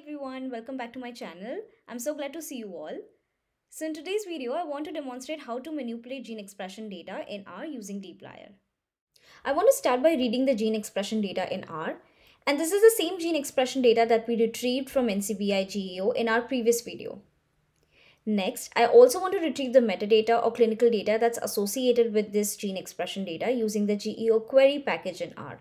everyone, welcome back to my channel. I'm so glad to see you all. So in today's video, I want to demonstrate how to manipulate gene expression data in R using dplyr. I want to start by reading the gene expression data in R. And this is the same gene expression data that we retrieved from NCBI GEO in our previous video. Next, I also want to retrieve the metadata or clinical data that's associated with this gene expression data using the GEO query package in R.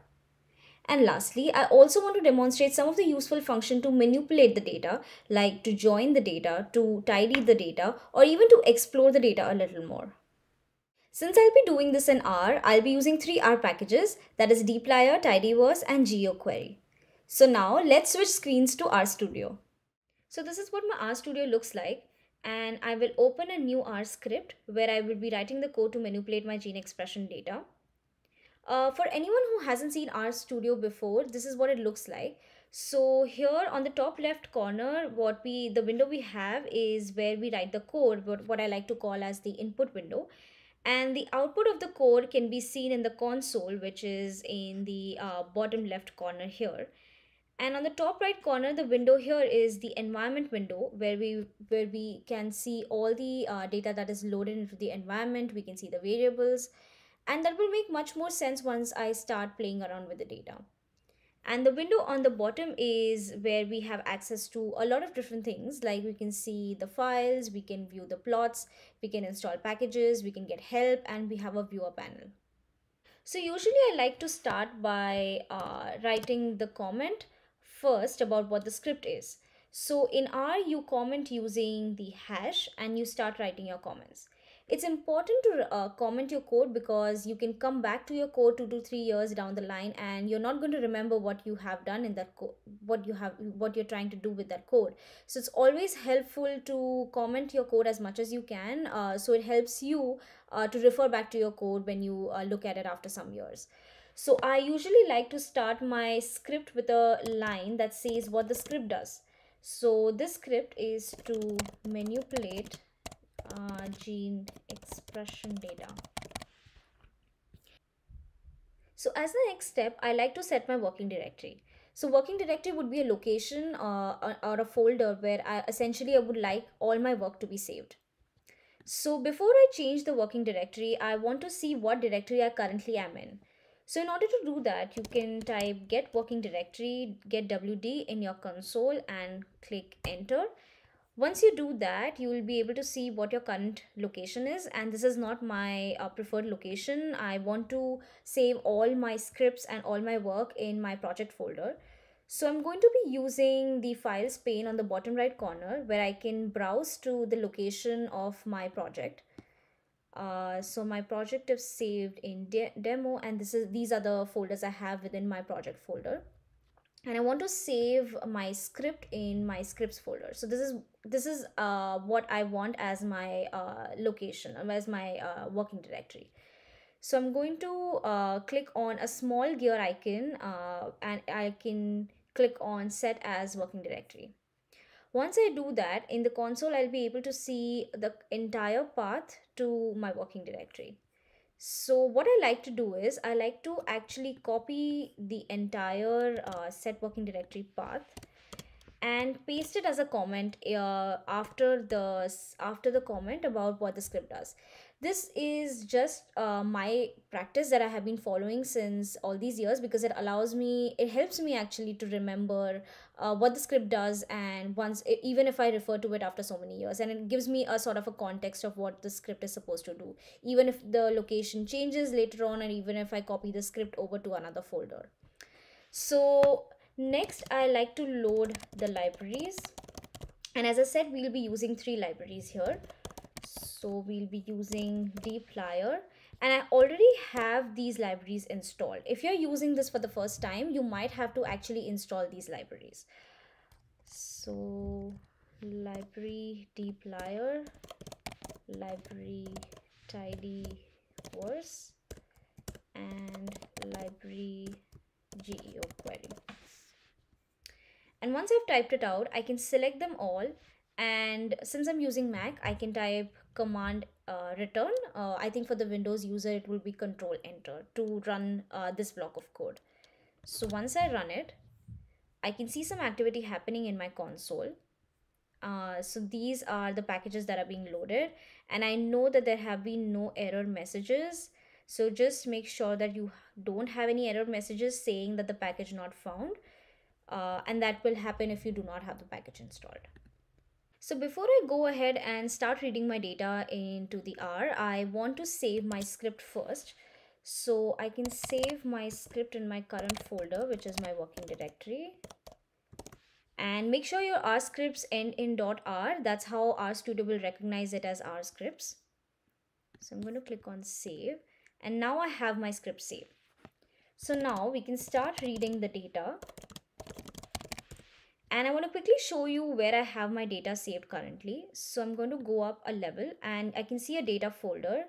And lastly, I also want to demonstrate some of the useful function to manipulate the data, like to join the data, to tidy the data, or even to explore the data a little more. Since I'll be doing this in R, I'll be using three R packages, that is dplyr, tidyverse, and geoquery. So now let's switch screens to RStudio. So this is what my RStudio looks like and I will open a new R script where I will be writing the code to manipulate my gene expression data. Uh, for anyone who hasn't seen our studio before, this is what it looks like. So here on the top left corner, what we the window we have is where we write the code, but what I like to call as the input window. And the output of the code can be seen in the console, which is in the uh, bottom left corner here. And on the top right corner, the window here is the environment window where we where we can see all the uh, data that is loaded into the environment. We can see the variables, and that will make much more sense once I start playing around with the data. And the window on the bottom is where we have access to a lot of different things like we can see the files, we can view the plots, we can install packages, we can get help and we have a viewer panel. So usually I like to start by uh, writing the comment first about what the script is. So in R, you comment using the hash and you start writing your comments it's important to uh, comment your code because you can come back to your code two to three years down the line and you're not going to remember what you have done in that code what you have what you're trying to do with that code so it's always helpful to comment your code as much as you can uh, so it helps you uh, to refer back to your code when you uh, look at it after some years so i usually like to start my script with a line that says what the script does so this script is to manipulate uh, gene expression data. So as the next step, I like to set my working directory. So working directory would be a location uh, or a folder where I essentially I would like all my work to be saved. So before I change the working directory, I want to see what directory I currently am in. So in order to do that, you can type get working directory, get WD in your console and click enter once you do that you will be able to see what your current location is and this is not my uh, preferred location i want to save all my scripts and all my work in my project folder so i'm going to be using the files pane on the bottom right corner where i can browse to the location of my project uh, so my project is saved in de demo and this is these are the folders i have within my project folder and I want to save my script in my scripts folder. So this is this is uh, what I want as my uh, location, um, as my uh, working directory. So I'm going to uh, click on a small gear icon uh, and I can click on set as working directory. Once I do that, in the console, I'll be able to see the entire path to my working directory. So what I like to do is I like to actually copy the entire uh, set working directory path and paste it as a comment uh, after the after the comment about what the script does this is just uh, my practice that i have been following since all these years because it allows me it helps me actually to remember uh, what the script does and once even if i refer to it after so many years and it gives me a sort of a context of what the script is supposed to do even if the location changes later on and even if i copy the script over to another folder so next i like to load the libraries and as i said we'll be using three libraries here so we'll be using dplyr and I already have these libraries installed. If you're using this for the first time, you might have to actually install these libraries. So library dplyr, library tidyverse, and library geoquery and once I've typed it out I can select them all and since I'm using Mac I can type command uh, return uh, I think for the Windows user it will be control enter to run uh, this block of code so once I run it I can see some activity happening in my console uh, so these are the packages that are being loaded and I know that there have been no error messages so just make sure that you don't have any error messages saying that the package not found uh, and that will happen if you do not have the package installed. So before I go ahead and start reading my data into the R, I want to save my script first. So I can save my script in my current folder, which is my working directory. And make sure your R scripts end in .r. That's how RStudio will recognize it as R scripts. So I'm going to click on save. And now I have my script saved. So now we can start reading the data and I want to quickly show you where I have my data saved currently. So I'm going to go up a level and I can see a data folder.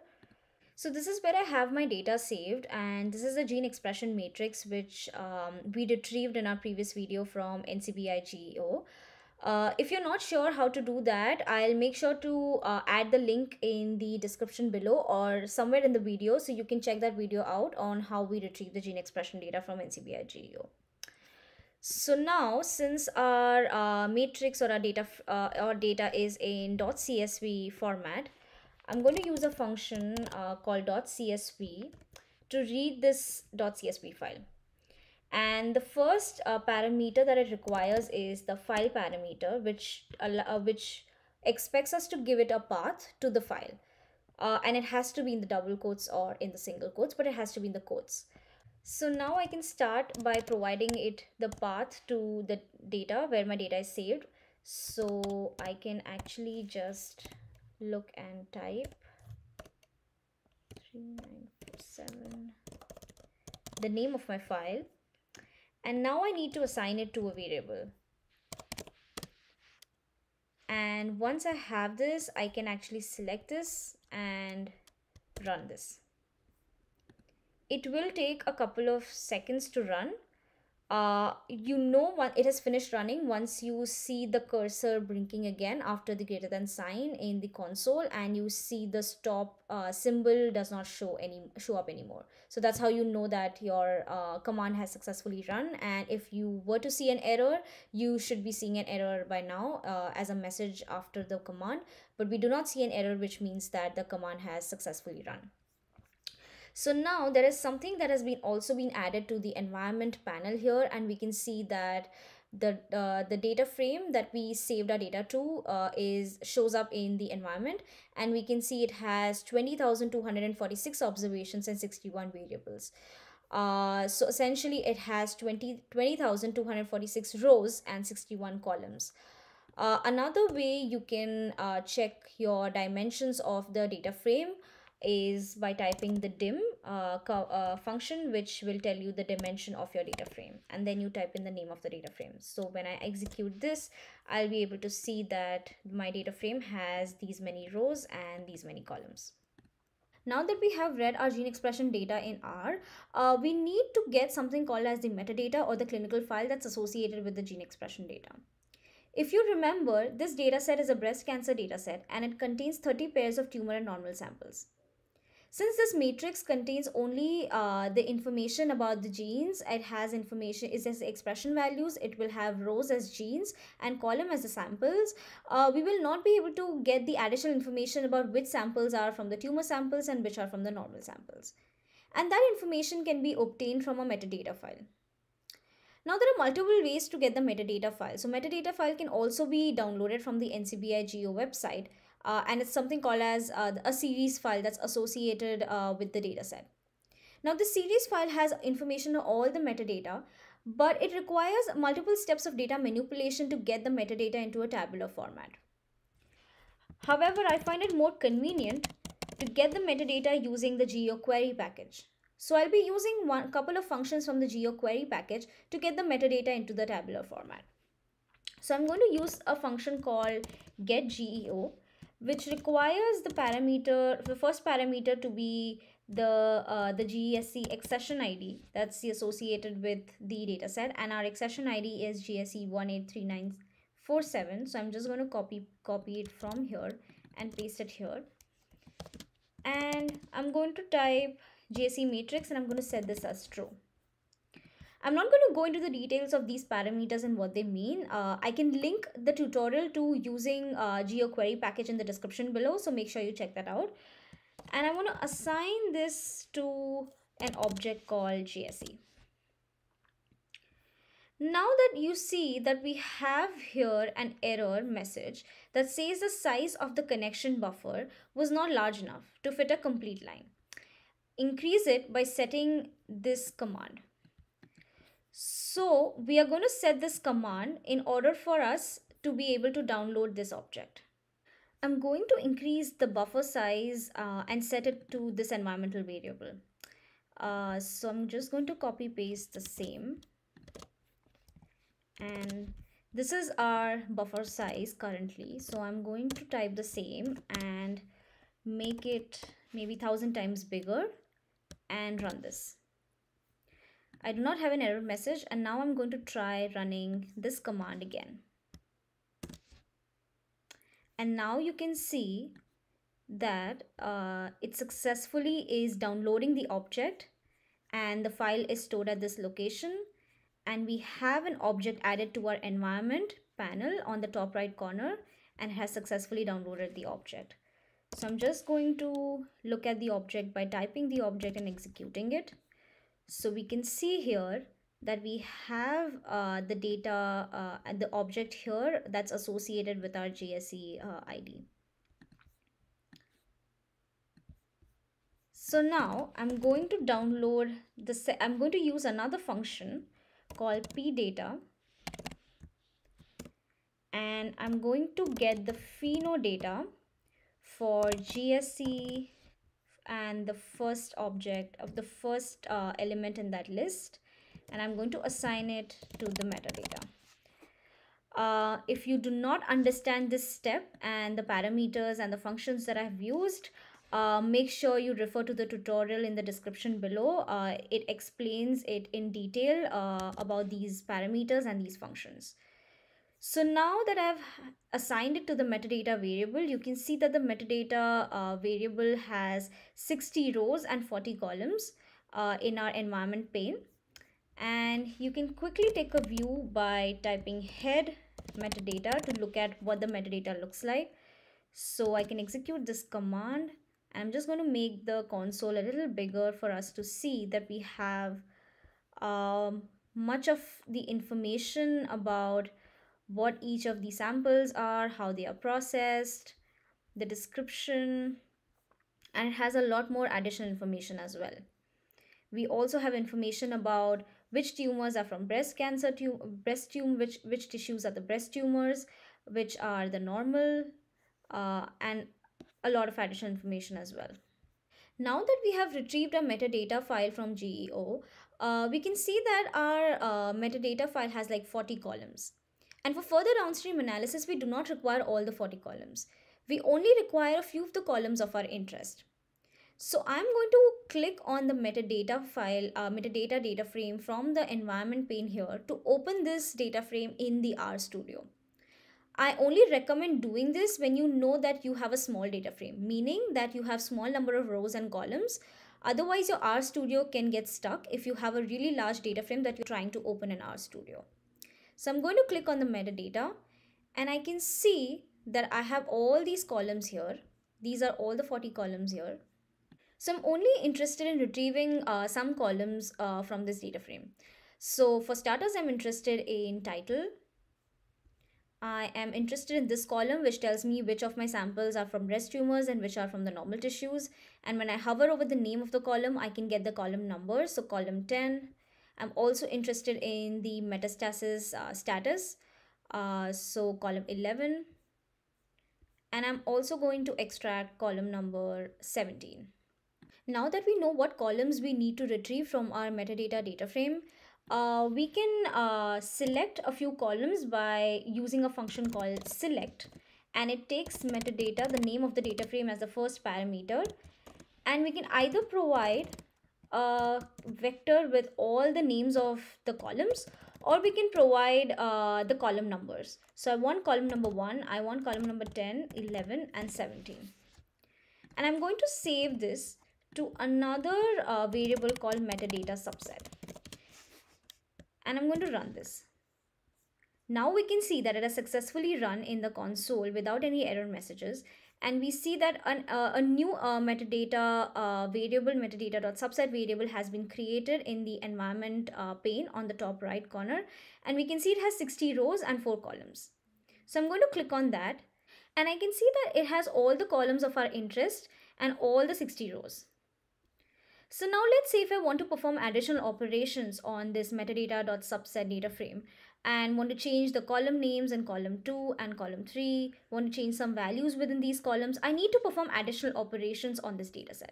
So this is where I have my data saved and this is the gene expression matrix which um, we retrieved in our previous video from NCBI GEO. Uh, if you're not sure how to do that, I'll make sure to uh, add the link in the description below or somewhere in the video so you can check that video out on how we retrieve the gene expression data from NCBI GEO. So now since our uh, matrix or our data uh, our data is in .csv format, I'm going to use a function uh, called .csv to read this .csv file. And the first uh, parameter that it requires is the file parameter, which uh, uh, which expects us to give it a path to the file. Uh, and it has to be in the double quotes or in the single quotes, but it has to be in the quotes. So now I can start by providing it the path to the data where my data is saved. So I can actually just look and type the name of my file and now I need to assign it to a variable and once I have this I can actually select this and run this it will take a couple of seconds to run uh, you know when it has finished running once you see the cursor blinking again after the greater than sign in the console and you see the stop uh, symbol does not show any show up anymore so that's how you know that your uh, command has successfully run and if you were to see an error you should be seeing an error by now uh, as a message after the command but we do not see an error which means that the command has successfully run so now there is something that has been also been added to the environment panel here and we can see that the uh, the data frame that we saved our data to uh, is shows up in the environment and we can see it has 20,246 observations and 61 variables. Uh, so essentially it has 20 20,246 rows and 61 columns. Uh, another way you can uh, check your dimensions of the data frame is by typing the dim uh, uh, function which will tell you the dimension of your data frame and then you type in the name of the data frame so when i execute this i'll be able to see that my data frame has these many rows and these many columns now that we have read our gene expression data in R, uh, we need to get something called as the metadata or the clinical file that's associated with the gene expression data. If you remember, this dataset is a breast cancer dataset and it contains 30 pairs of tumor and normal samples. Since this matrix contains only uh, the information about the genes, it has information, it says expression values, it will have rows as genes and column as the samples. Uh, we will not be able to get the additional information about which samples are from the tumor samples and which are from the normal samples. And that information can be obtained from a metadata file. Now there are multiple ways to get the metadata file. So metadata file can also be downloaded from the NCBI Geo website uh, and it's something called as uh, a series file that's associated uh, with the dataset. Now the series file has information on all the metadata, but it requires multiple steps of data manipulation to get the metadata into a tabular format. However, I find it more convenient to get the metadata using the GeoQuery package. So I'll be using one couple of functions from the GeoQuery package to get the metadata into the tabular format. So I'm going to use a function called getGEO which requires the parameter, the first parameter to be the, uh, the GSC accession ID that's associated with the dataset and our accession ID is GSC 183947. So I'm just going to copy, copy it from here and paste it here. And I'm going to type GSC matrix and I'm going to set this as true. I'm not going to go into the details of these parameters and what they mean. Uh, I can link the tutorial to using uh, GeoQuery package in the description below. So make sure you check that out. And I want to assign this to an object called JSE. Now that you see that we have here an error message that says the size of the connection buffer was not large enough to fit a complete line. Increase it by setting this command. So we are going to set this command in order for us to be able to download this object. I'm going to increase the buffer size uh, and set it to this environmental variable. Uh, so I'm just going to copy paste the same. And this is our buffer size currently. So I'm going to type the same and make it maybe thousand times bigger and run this. I do not have an error message and now I'm going to try running this command again. And now you can see that uh, it successfully is downloading the object and the file is stored at this location and we have an object added to our environment panel on the top right corner and has successfully downloaded the object. So I'm just going to look at the object by typing the object and executing it. So we can see here that we have uh, the data uh, and the object here that's associated with our JSE uh, ID. So now I'm going to download this. I'm going to use another function called pdata and I'm going to get the pheno data for GSE and the first object of the first uh, element in that list and I'm going to assign it to the metadata. Uh, if you do not understand this step and the parameters and the functions that I've used, uh, make sure you refer to the tutorial in the description below. Uh, it explains it in detail uh, about these parameters and these functions. So now that I've assigned it to the metadata variable, you can see that the metadata uh, variable has 60 rows and 40 columns uh, in our environment pane. And you can quickly take a view by typing head metadata to look at what the metadata looks like. So I can execute this command. I'm just going to make the console a little bigger for us to see that we have um, much of the information about what each of the samples are, how they are processed, the description, and it has a lot more additional information as well. We also have information about which tumors are from breast cancer, tu- breast tumor, which, which tissues are the breast tumors, which are the normal, uh, and a lot of additional information as well. Now that we have retrieved our metadata file from GEO, uh, we can see that our uh, metadata file has like 40 columns. And for further downstream analysis, we do not require all the 40 columns. We only require a few of the columns of our interest. So I'm going to click on the metadata file, uh, metadata data frame from the environment pane here to open this data frame in the RStudio. I only recommend doing this when you know that you have a small data frame, meaning that you have small number of rows and columns. Otherwise, your RStudio can get stuck if you have a really large data frame that you're trying to open in RStudio. So I'm going to click on the metadata and I can see that I have all these columns here. These are all the 40 columns here. So I'm only interested in retrieving uh, some columns uh, from this data frame. So for starters, I'm interested in title. I am interested in this column which tells me which of my samples are from breast tumors and which are from the normal tissues. And when I hover over the name of the column, I can get the column number. So column 10, I'm also interested in the metastasis uh, status. Uh, so column 11. And I'm also going to extract column number 17. Now that we know what columns we need to retrieve from our metadata data frame, uh, we can uh, select a few columns by using a function called select and it takes metadata, the name of the data frame as the first parameter and we can either provide a vector with all the names of the columns or we can provide uh, the column numbers. So I want column number 1, I want column number 10, 11 and 17. And I'm going to save this to another uh, variable called metadata subset. And I'm going to run this. Now we can see that it has successfully run in the console without any error messages and we see that an, uh, a new uh, metadata uh, variable metadata.subset variable has been created in the environment uh, pane on the top right corner and we can see it has 60 rows and 4 columns. So I'm going to click on that and I can see that it has all the columns of our interest and all the 60 rows. So now let's say if I want to perform additional operations on this metadata.subset data frame and want to change the column names in column 2 and column 3, want to change some values within these columns, I need to perform additional operations on this dataset.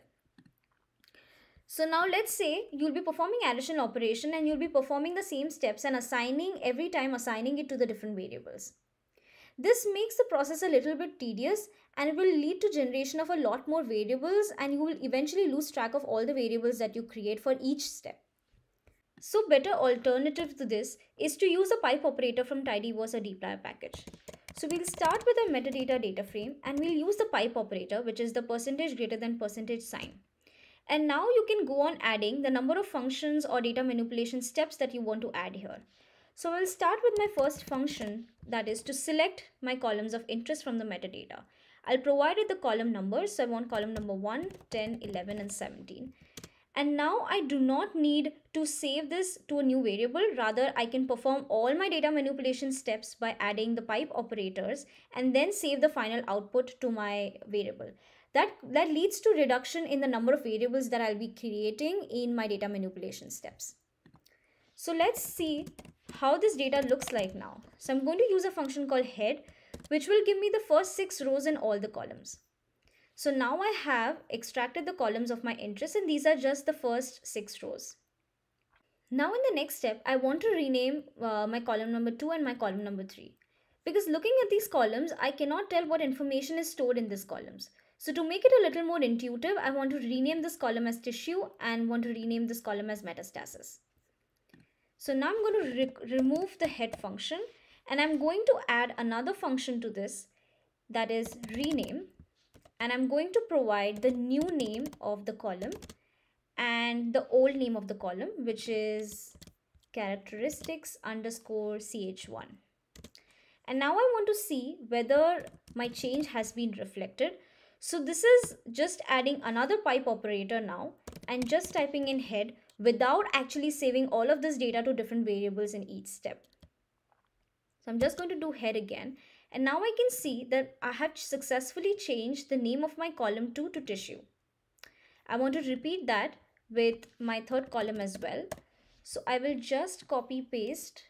So now let's say you'll be performing additional operation and you'll be performing the same steps and assigning every time assigning it to the different variables. This makes the process a little bit tedious and it will lead to generation of a lot more variables and you will eventually lose track of all the variables that you create for each step. So better alternative to this is to use a pipe operator from tidyverse or dplyr package. So we'll start with a metadata data frame and we'll use the pipe operator which is the percentage greater than percentage sign. And now you can go on adding the number of functions or data manipulation steps that you want to add here. So I'll start with my first function that is to select my columns of interest from the metadata. I'll provide it the column numbers. So I want column number 1, 10, 11 and 17 and now I do not need to save this to a new variable rather I can perform all my data manipulation steps by adding the pipe operators and then save the final output to my variable. That, that leads to reduction in the number of variables that I'll be creating in my data manipulation steps. So let's see how this data looks like now. So I'm going to use a function called head which will give me the first six rows in all the columns. So now I have extracted the columns of my interest and these are just the first six rows. Now in the next step, I want to rename uh, my column number 2 and my column number 3. Because looking at these columns, I cannot tell what information is stored in these columns. So to make it a little more intuitive, I want to rename this column as tissue and want to rename this column as metastasis. So now I'm going to re remove the head function and I'm going to add another function to this that is rename and I'm going to provide the new name of the column and the old name of the column which is characteristics underscore ch1 and now I want to see whether my change has been reflected so this is just adding another pipe operator now and just typing in head without actually saving all of this data to different variables in each step. So I'm just going to do head again and now I can see that I have successfully changed the name of my column 2 to tissue. I want to repeat that with my third column as well. So I will just copy paste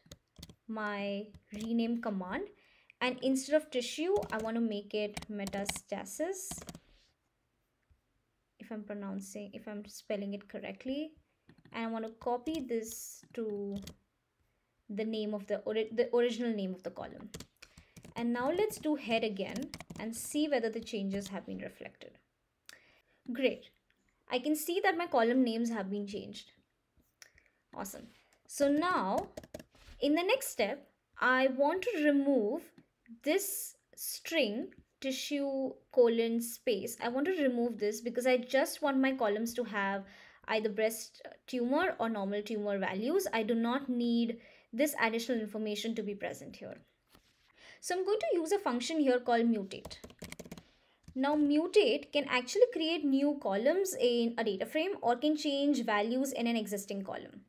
my rename command and instead of tissue, I want to make it metastasis. If I'm pronouncing, if I'm spelling it correctly. And I want to copy this to the name of the, ori the original name of the column. And now let's do head again and see whether the changes have been reflected. Great. I can see that my column names have been changed. Awesome. So now in the next step, I want to remove this string tissue colon space. I want to remove this because I just want my columns to have either breast tumor or normal tumor values. I do not need this additional information to be present here. So I'm going to use a function here called mutate. Now mutate can actually create new columns in a data frame or can change values in an existing column.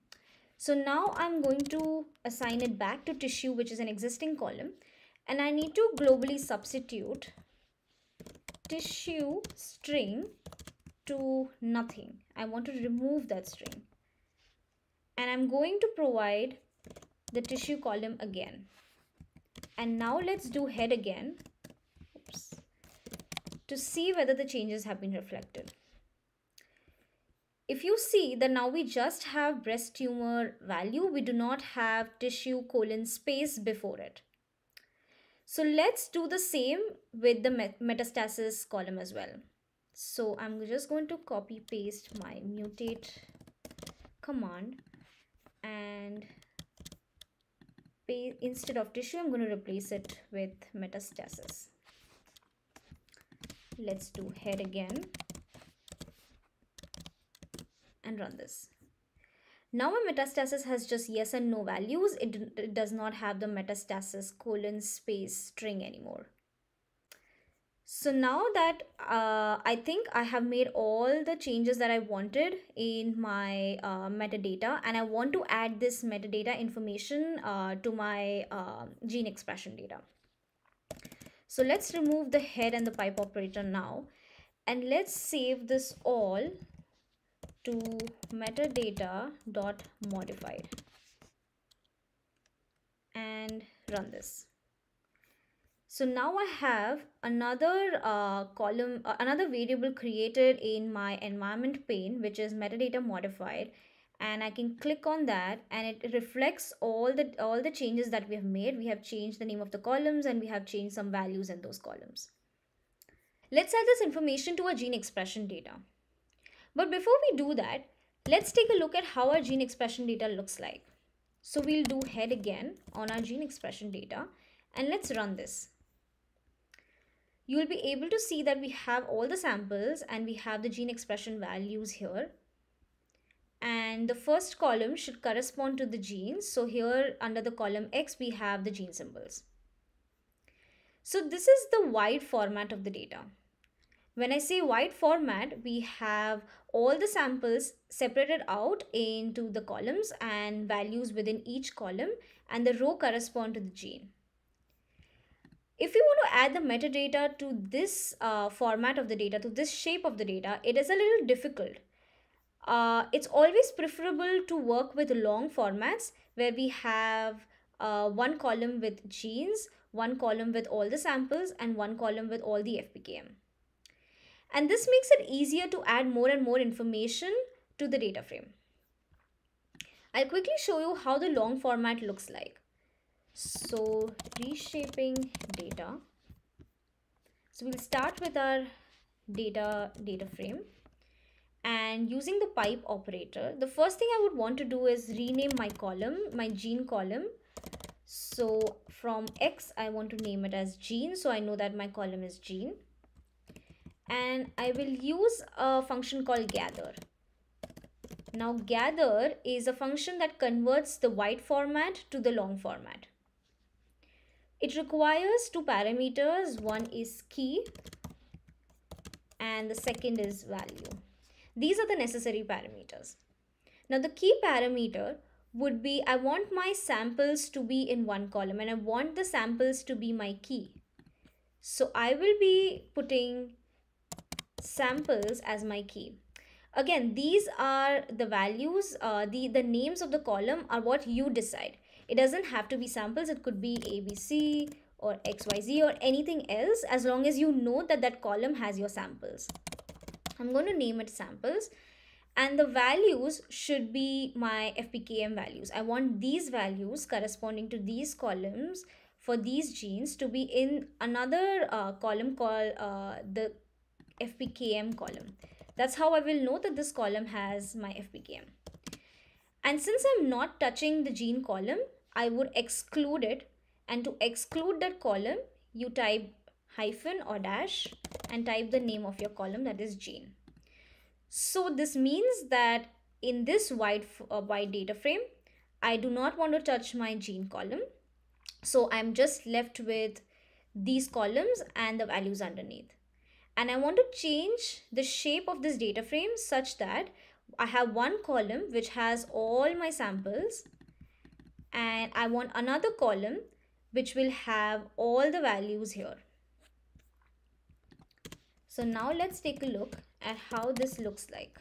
So now I'm going to assign it back to tissue which is an existing column and I need to globally substitute tissue string to nothing. I want to remove that string and I'm going to provide the tissue column again and now let's do head again oops, to see whether the changes have been reflected if you see that now we just have breast tumor value we do not have tissue colon space before it so let's do the same with the metastasis column as well so i'm just going to copy paste my mutate command and instead of tissue I'm going to replace it with metastasis let's do head again and run this now my metastasis has just yes and no values it, it does not have the metastasis colon space string anymore so now that uh, I think I have made all the changes that I wanted in my uh, metadata and I want to add this metadata information uh, to my um, gene expression data. So let's remove the head and the pipe operator now and let's save this all to metadata.modified and run this. So now I have another uh, column, uh, another variable created in my environment pane, which is metadata modified. And I can click on that and it reflects all the, all the changes that we have made. We have changed the name of the columns and we have changed some values in those columns. Let's add this information to our gene expression data. But before we do that, let's take a look at how our gene expression data looks like. So we'll do head again on our gene expression data and let's run this you will be able to see that we have all the samples and we have the gene expression values here. And the first column should correspond to the genes. So here under the column X, we have the gene symbols. So this is the wide format of the data. When I say wide format, we have all the samples separated out into the columns and values within each column and the row correspond to the gene. If we want to add the metadata to this uh, format of the data, to this shape of the data, it is a little difficult. Uh, it's always preferable to work with long formats where we have uh, one column with genes, one column with all the samples, and one column with all the FPKM. And this makes it easier to add more and more information to the data frame. I'll quickly show you how the long format looks like so reshaping data so we'll start with our data data frame and using the pipe operator the first thing i would want to do is rename my column my gene column so from x i want to name it as gene so i know that my column is gene and i will use a function called gather now gather is a function that converts the wide format to the long format it requires two parameters. One is key and the second is value. These are the necessary parameters. Now the key parameter would be I want my samples to be in one column and I want the samples to be my key. So I will be putting samples as my key. Again, these are the values, uh, the, the names of the column are what you decide. It doesn't have to be samples. It could be ABC or XYZ or anything else as long as you know that that column has your samples. I'm going to name it samples and the values should be my FPKM values. I want these values corresponding to these columns for these genes to be in another uh, column called uh, the FPKM column. That's how I will know that this column has my FPKM. And since I'm not touching the gene column, I would exclude it and to exclude that column you type hyphen or dash and type the name of your column that is gene. So this means that in this wide, uh, wide data frame, I do not want to touch my gene column. So I'm just left with these columns and the values underneath. And I want to change the shape of this data frame such that I have one column which has all my samples and I want another column which will have all the values here. So now let's take a look at how this looks like.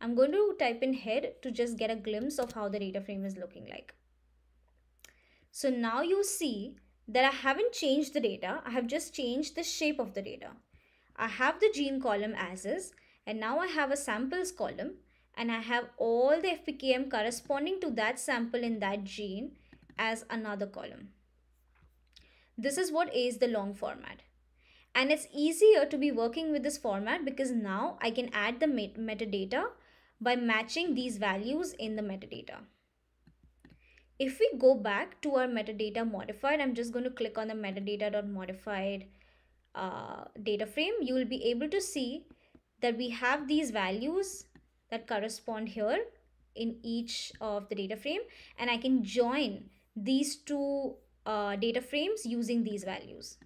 I'm going to type in head to just get a glimpse of how the data frame is looking like. So now you see that I haven't changed the data. I have just changed the shape of the data. I have the gene column as is and now I have a samples column and I have all the FPKM corresponding to that sample in that gene as another column. This is what is the long format. And it's easier to be working with this format because now I can add the met metadata by matching these values in the metadata. If we go back to our metadata modified, I'm just going to click on the metadata.modified uh, data frame. You will be able to see that we have these values that correspond here in each of the data frame and I can join these two uh, data frames using these values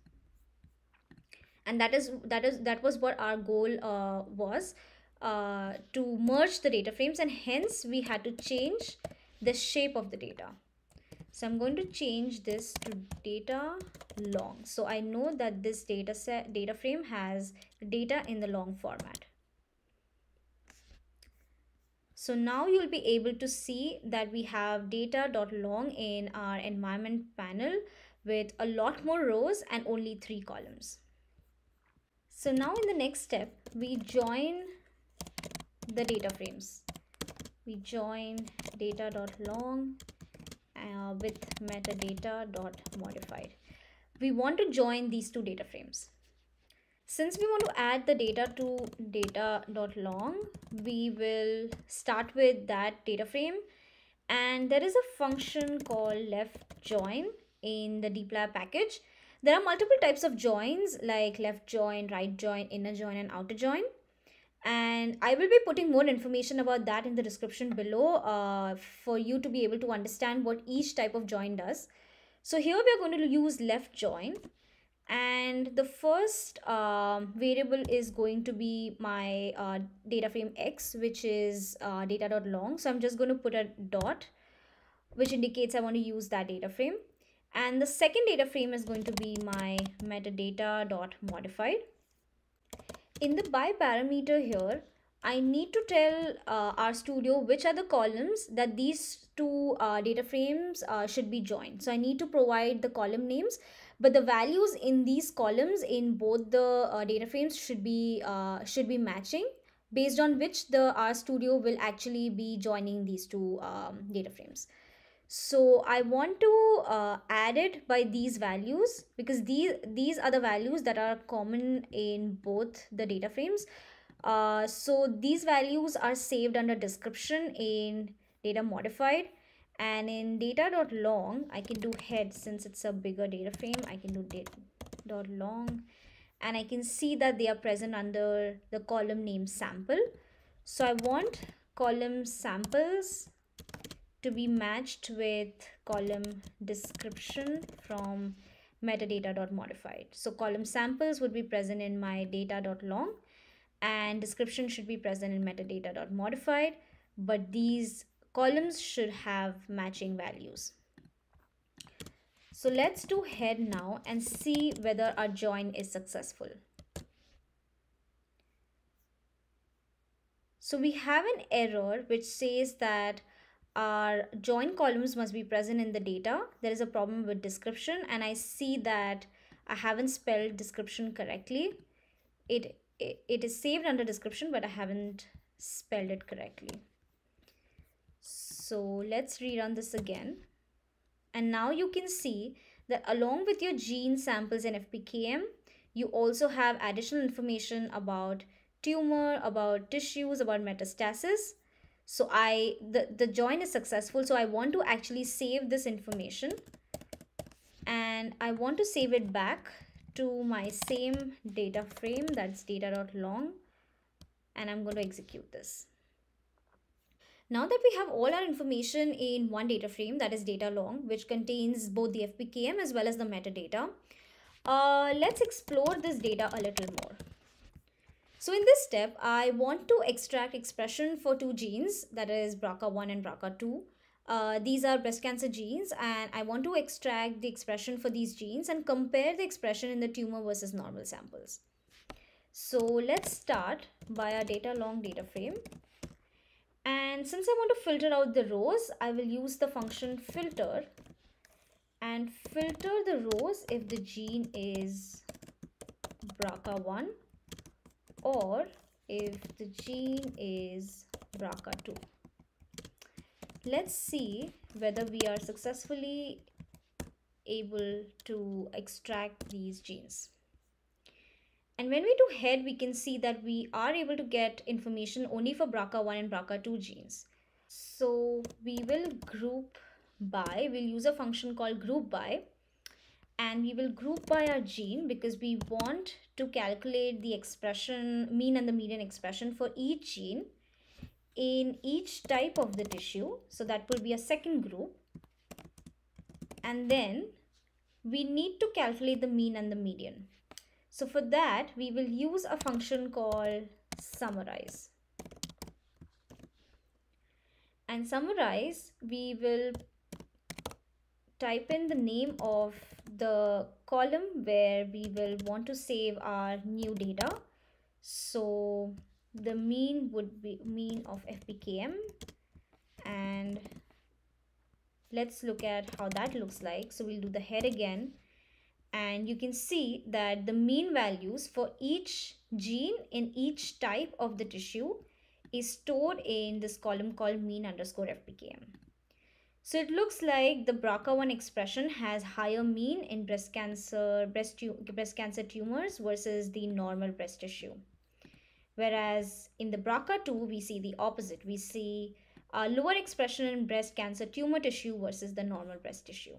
and that is that is that was what our goal uh, was uh, to merge the data frames and hence we had to change the shape of the data so I'm going to change this to data long so I know that this data set data frame has data in the long format so now you'll be able to see that we have data.long in our environment panel with a lot more rows and only three columns. So now in the next step, we join the data frames. We join data.long uh, with metadata.modified. We want to join these two data frames since we want to add the data to data.long, we will start with that data frame. And there is a function called left join in the dplyr package. There are multiple types of joins like left join, right join, inner join, and outer join. And I will be putting more information about that in the description below uh, for you to be able to understand what each type of join does. So here we are going to use left join and the first uh, variable is going to be my uh, data frame x which is uh, data.long so i'm just going to put a dot which indicates i want to use that data frame and the second data frame is going to be my metadata dot modified in the by parameter here i need to tell uh, RStudio which are the columns that these two uh, data frames uh, should be joined so i need to provide the column names but the values in these columns in both the uh, data frames should be uh, should be matching based on which the R studio will actually be joining these two um, data frames. So I want to uh, add it by these values because these, these are the values that are common in both the data frames. Uh, so these values are saved under description in data modified and in data.long I can do head since it's a bigger data frame I can do data.long and I can see that they are present under the column name sample so I want column samples to be matched with column description from metadata.modified so column samples would be present in my data.long and description should be present in metadata.modified but these columns should have matching values. So let's do head now and see whether our join is successful. So we have an error which says that our join columns must be present in the data. There is a problem with description and I see that I haven't spelled description correctly. It, it, it is saved under description but I haven't spelled it correctly. So let's rerun this again. And now you can see that along with your gene samples and FPKM, you also have additional information about tumor, about tissues, about metastasis. So I the, the join is successful. So I want to actually save this information and I want to save it back to my same data frame that's data.long and I'm going to execute this. Now that we have all our information in one data frame, that is data long, which contains both the FPKM as well as the metadata, uh, let's explore this data a little more. So in this step, I want to extract expression for two genes, that is BRCA1 and BRCA2. Uh, these are breast cancer genes and I want to extract the expression for these genes and compare the expression in the tumor versus normal samples. So let's start by our data long data frame and since I want to filter out the rows I will use the function filter and filter the rows if the gene is BRCA1 or if the gene is BRCA2. Let's see whether we are successfully able to extract these genes. And when we do head, we can see that we are able to get information only for BRCA1 and BRCA2 genes. So we will group by, we'll use a function called group by and we will group by our gene because we want to calculate the expression mean and the median expression for each gene in each type of the tissue so that will be a second group and then we need to calculate the mean and the median so for that, we will use a function called summarize. And summarize, we will type in the name of the column where we will want to save our new data. So the mean would be mean of FPKM and let's look at how that looks like. So we'll do the head again and you can see that the mean values for each gene in each type of the tissue is stored in this column called mean underscore FPKM. So it looks like the BRCA1 expression has higher mean in breast cancer, breast, breast cancer tumors versus the normal breast tissue. Whereas in the BRCA2, we see the opposite. We see a lower expression in breast cancer tumor tissue versus the normal breast tissue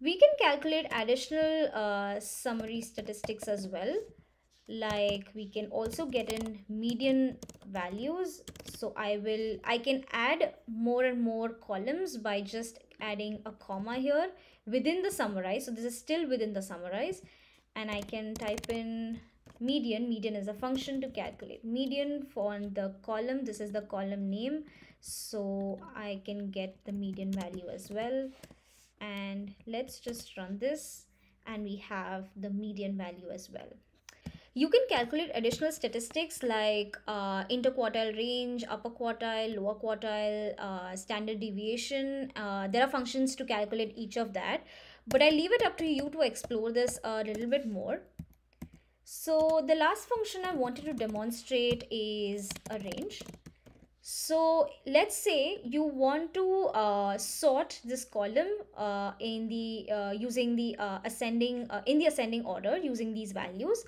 we can calculate additional uh, summary statistics as well like we can also get in median values so i will i can add more and more columns by just adding a comma here within the summarize so this is still within the summarize and i can type in median median is a function to calculate median for the column this is the column name so i can get the median value as well and let's just run this and we have the median value as well you can calculate additional statistics like uh, interquartile range, upper quartile, lower quartile, uh, standard deviation. Uh, there are functions to calculate each of that, but I leave it up to you to explore this a little bit more. So the last function I wanted to demonstrate is a range. So let's say you want to uh, sort this column uh, in the uh, using the uh, ascending uh, in the ascending order using these values.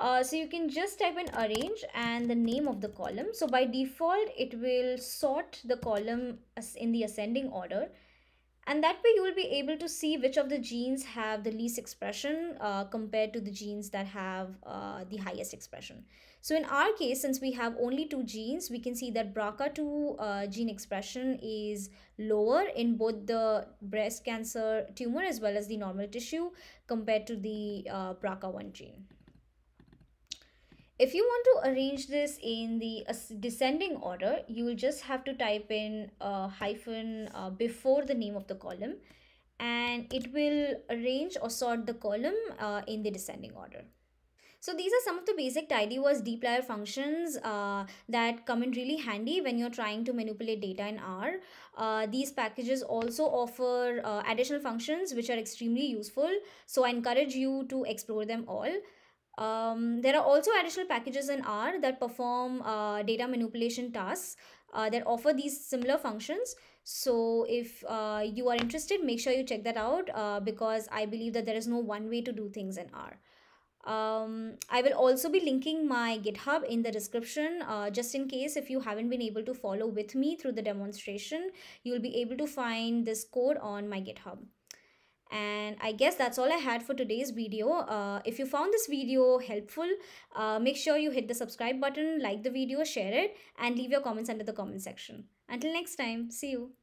Uh, so you can just type in arrange and the name of the column. So by default, it will sort the column in the ascending order. And that way you will be able to see which of the genes have the least expression compared to the genes that have the highest expression. So in our case, since we have only two genes, we can see that BRCA2 uh, gene expression is lower in both the breast cancer tumor as well as the normal tissue compared to the uh, BRCA1 gene. If you want to arrange this in the descending order, you will just have to type in a uh, hyphen uh, before the name of the column and it will arrange or sort the column uh, in the descending order. So these are some of the basic tidyverse dplyr functions uh, that come in really handy when you're trying to manipulate data in R. Uh, these packages also offer uh, additional functions which are extremely useful. So I encourage you to explore them all. Um, there are also additional packages in R that perform uh, data manipulation tasks uh, that offer these similar functions. So if uh, you are interested, make sure you check that out uh, because I believe that there is no one way to do things in R um, I will also be linking my GitHub in the description uh, just in case if you haven't been able to follow with me through the demonstration, you'll be able to find this code on my GitHub. And I guess that's all I had for today's video. Uh, if you found this video helpful, uh, make sure you hit the subscribe button, like the video, share it, and leave your comments under the comment section. Until next time, see you.